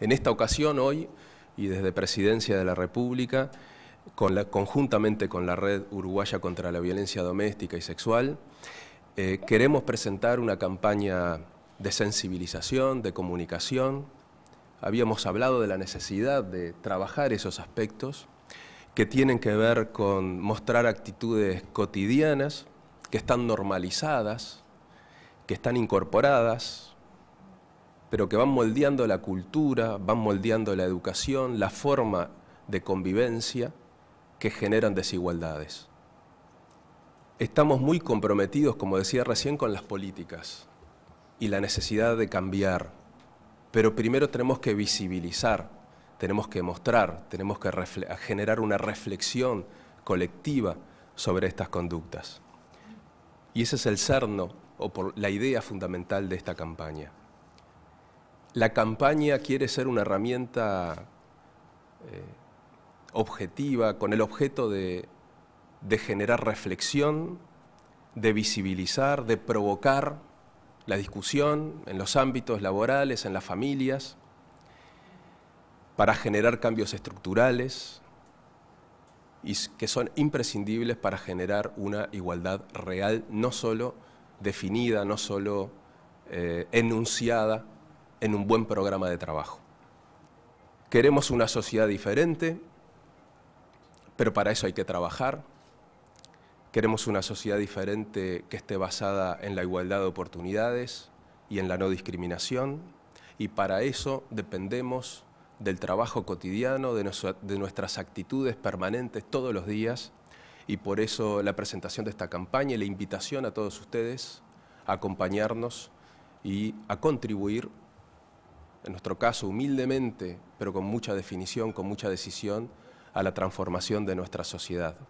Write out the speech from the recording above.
en esta ocasión hoy y desde Presidencia de la República, conjuntamente con la Red Uruguaya contra la Violencia Doméstica y Sexual, eh, queremos presentar una campaña de sensibilización, de comunicación. Habíamos hablado de la necesidad de trabajar esos aspectos que tienen que ver con mostrar actitudes cotidianas que están normalizadas, que están incorporadas, pero que van moldeando la cultura, van moldeando la educación, la forma de convivencia que generan desigualdades. Estamos muy comprometidos, como decía recién, con las políticas y la necesidad de cambiar, pero primero tenemos que visibilizar, tenemos que mostrar, tenemos que generar una reflexión colectiva sobre estas conductas. Y ese es el cerno o la idea fundamental de esta campaña la campaña quiere ser una herramienta eh, objetiva con el objeto de, generar reflexión, de visibilizar, de provocar la discusión en los ámbitos laborales, en las familias, para generar cambios estructurales y que son imprescindibles para generar una igualdad real, no solo definida, no solo eh, enunciada, en un buen programa de trabajo. Queremos una sociedad diferente, pero para eso hay que trabajar. Queremos una sociedad diferente que esté basada en la igualdad de oportunidades y en la no discriminación, y para eso dependemos del trabajo cotidiano, de, de nuestras actitudes permanentes todos los días, y por eso la presentación de esta campaña y la invitación a todos ustedes a acompañarnos y a contribuir en nuestro caso humildemente, pero con mucha definición, con mucha decisión, a la transformación de nuestra sociedad.